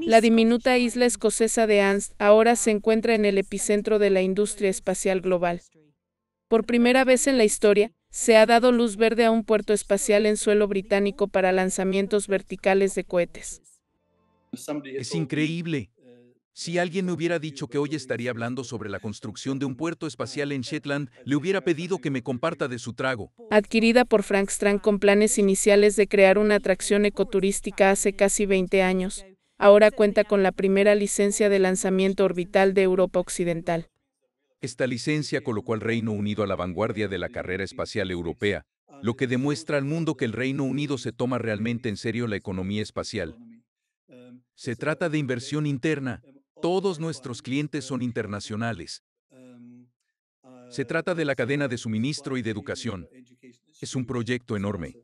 La diminuta isla escocesa de Anst ahora se encuentra en el epicentro de la industria espacial global. Por primera vez en la historia, se ha dado luz verde a un puerto espacial en suelo británico para lanzamientos verticales de cohetes. Es increíble. Si alguien me hubiera dicho que hoy estaría hablando sobre la construcción de un puerto espacial en Shetland, le hubiera pedido que me comparta de su trago. Adquirida por Frank Strand con planes iniciales de crear una atracción ecoturística hace casi 20 años, ahora cuenta con la primera licencia de lanzamiento orbital de Europa Occidental. Esta licencia colocó al Reino Unido a la vanguardia de la carrera espacial europea, lo que demuestra al mundo que el Reino Unido se toma realmente en serio la economía espacial. Se trata de inversión interna. Todos nuestros clientes son internacionales. Se trata de la cadena de suministro y de educación. Es un proyecto enorme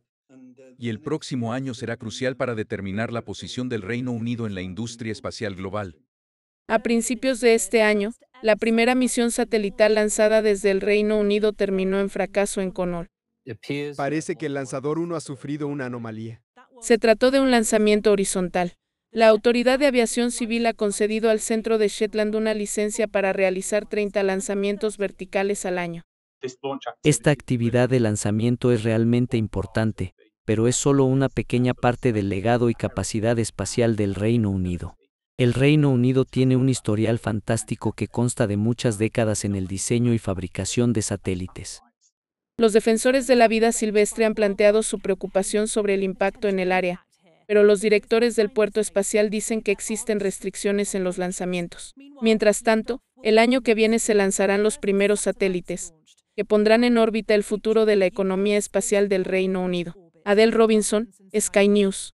y el próximo año será crucial para determinar la posición del Reino Unido en la industria espacial global. A principios de este año, la primera misión satelital lanzada desde el Reino Unido terminó en fracaso en Conol. Parece que el lanzador 1 ha sufrido una anomalía. Se trató de un lanzamiento horizontal. La Autoridad de Aviación Civil ha concedido al centro de Shetland una licencia para realizar 30 lanzamientos verticales al año. Esta actividad de lanzamiento es realmente importante, pero es solo una pequeña parte del legado y capacidad espacial del Reino Unido. El Reino Unido tiene un historial fantástico que consta de muchas décadas en el diseño y fabricación de satélites. Los defensores de la vida silvestre han planteado su preocupación sobre el impacto en el área, pero los directores del puerto espacial dicen que existen restricciones en los lanzamientos. Mientras tanto, el año que viene se lanzarán los primeros satélites, que pondrán en órbita el futuro de la economía espacial del Reino Unido. Adele Robinson, Sky News.